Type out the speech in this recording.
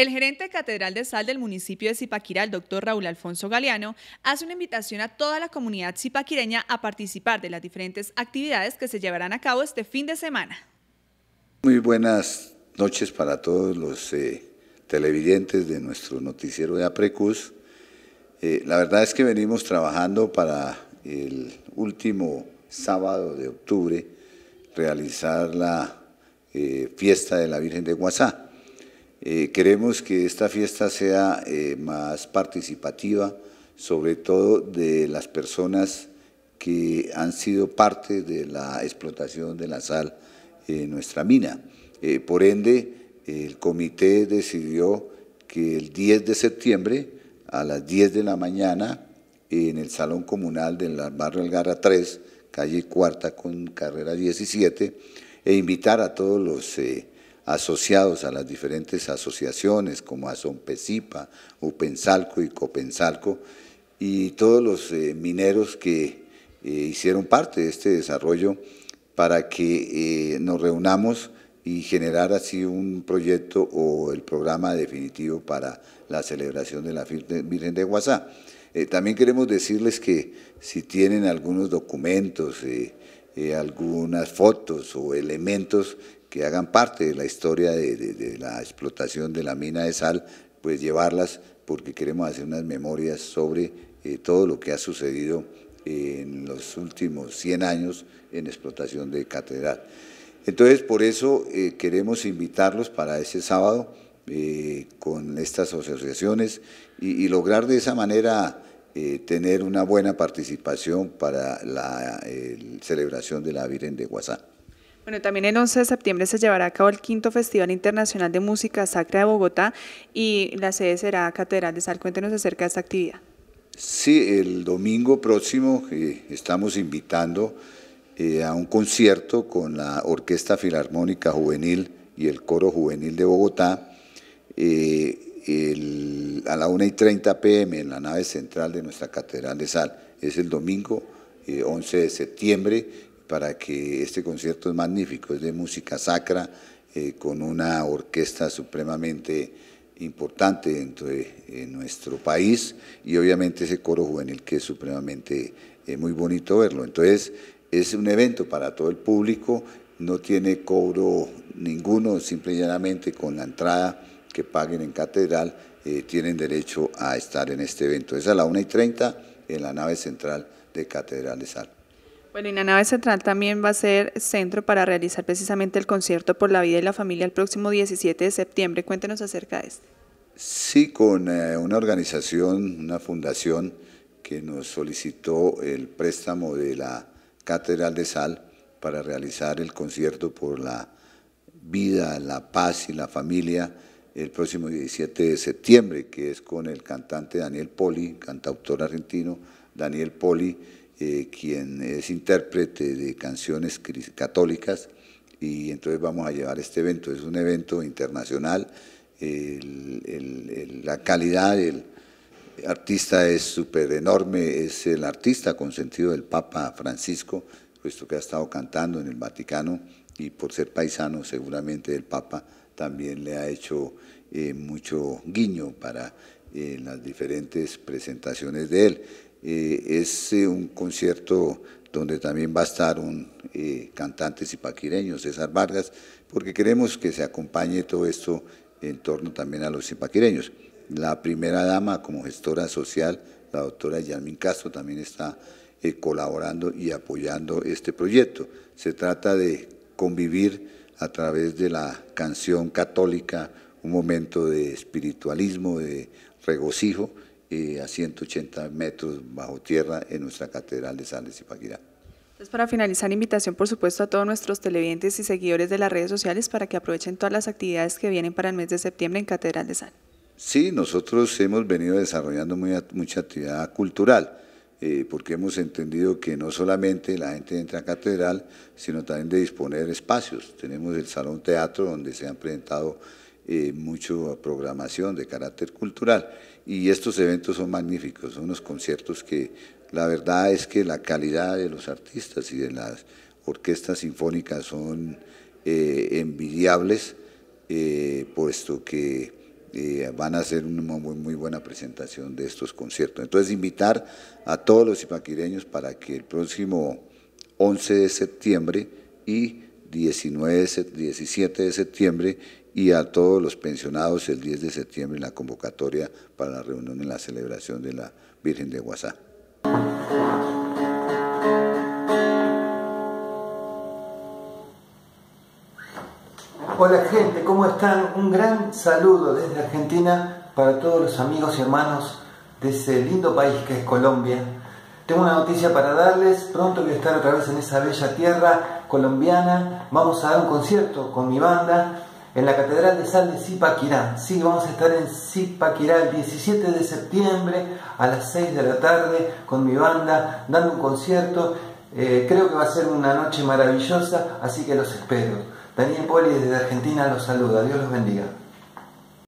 El gerente catedral de sal del municipio de Zipaquirá, el doctor Raúl Alfonso Galeano, hace una invitación a toda la comunidad zipaquireña a participar de las diferentes actividades que se llevarán a cabo este fin de semana. Muy buenas noches para todos los eh, televidentes de nuestro noticiero de Aprecus. Eh, la verdad es que venimos trabajando para el último sábado de octubre realizar la eh, fiesta de la Virgen de Guasá. Eh, queremos que esta fiesta sea eh, más participativa, sobre todo de las personas que han sido parte de la explotación de la sal en nuestra mina. Eh, por ende, el comité decidió que el 10 de septiembre a las 10 de la mañana en el Salón Comunal del Barrio Algarra 3, calle Cuarta con carrera 17, e invitar a todos los asociados a las diferentes asociaciones como Asompecipa, Upensalco y Copensalco, y todos los eh, mineros que eh, hicieron parte de este desarrollo para que eh, nos reunamos y generar así un proyecto o el programa definitivo para la celebración de la Virgen de Guasá. también queremos decirles que si tienen algunos documentos, algunas fotos o elementos que hagan parte de la historia de, la explotación de la mina de sal, pues llevarlas porque queremos hacer unas memorias sobre eh, todo lo que ha sucedido eh, en los últimos 100 años en explotación de catedral. Entonces, por eso eh, queremos invitarlos para ese sábado con estas asociaciones y, lograr de esa manera tener una buena participación para la celebración de la Virgen de Guasá. Bueno, también el 11 de septiembre se llevará a cabo el quinto Festival Internacional de Música Sacra de Bogotá y la sede será Catedral de Sal. Cuéntenos acerca de esta actividad. Sí, el domingo próximo eh, estamos invitando eh, a un concierto con la Orquesta Filarmónica Juvenil y el Coro Juvenil de Bogotá eh, a la 1 y 30 pm en la nave central de nuestra Catedral de Sal. Es el domingo 11 de septiembre para que este concierto es magnífico, es de música sacra, eh, con una orquesta supremamente importante dentro de, eh, nuestro país y obviamente ese coro juvenil que es supremamente eh, muy bonito verlo. Entonces es un evento para todo el público, no tiene cobro ninguno, simple y llanamente con la entrada que paguen en catedral tienen derecho a estar en este evento. Es a la 1 y 30 en la nave central de Catedral de Sal. Bueno, y nave Central también va a ser centro para realizar precisamente el concierto por la vida y la familia el próximo 17 de septiembre. Cuéntenos acerca de este. Sí, con eh, una organización, una fundación que nos solicitó el préstamo de la Catedral de Sal para realizar el concierto por la vida, la paz y la familia el próximo 17 de septiembre, que es con el cantante Daniel Poli, cantautor argentino Daniel Poli eh, quien es intérprete de canciones católicas, y entonces vamos a llevar este evento. Es un evento internacional, la calidad del artista es súper enorme, es el artista consentido del Papa Francisco, puesto que ha estado cantando en el Vaticano y por ser paisano seguramente el Papa también le ha hecho eh, mucho guiño para eh, las diferentes presentaciones de él. Eh, es un concierto donde también va a estar un cantante zipaquireño, César Vargas, porque queremos que se acompañe todo esto en torno también a los zipaquireños. La primera dama como gestora social, la doctora Yalmin Castro, también está colaborando y apoyando este proyecto. Se trata de convivir a través de la canción católica un momento de espiritualismo, de regocijo, eh, a 180 metros bajo tierra en nuestra Catedral de San y Paquirá. Entonces, pues para finalizar, invitación por supuesto a todos nuestros televidentes y seguidores de las redes sociales para que aprovechen todas las actividades que vienen para el mes de septiembre en Catedral de San. Sí, nosotros hemos venido desarrollando mucha actividad cultural, eh, porque hemos entendido que no solamente la gente entra a Catedral, sino también de disponer espacios. Tenemos el Salón Teatro, donde se han presentado Mucha eh, mucho programación de carácter cultural. Y estos eventos son magníficos, son unos conciertos que la verdad es que la calidad de los artistas y de las orquestas sinfónicas son eh, envidiables, eh, puesto que van a hacer una muy, buena presentación de estos conciertos. Entonces, invitar a todos los ipaquireños para que el próximo 11 de septiembre y 19, 17 de septiembre y a todos los pensionados el 10 de septiembre en la convocatoria para la reunión en la celebración de la Virgen de Guasá. Hola gente, ¿cómo están? Un gran saludo desde Argentina para todos los amigos y hermanos de ese lindo país que es Colombia. Tengo una noticia para darles, pronto voy a estar otra vez en esa bella tierra colombiana, vamos a dar un concierto con mi banda, en la Catedral de Sal de Zipaquirá. Sí, vamos a estar en Zipaquirá el 17 de septiembre a las 6 de la tarde con mi banda, dando un concierto. Eh, creo que va a ser una noche maravillosa, así que los espero. Daniel Poli desde Argentina los saluda. Dios los bendiga.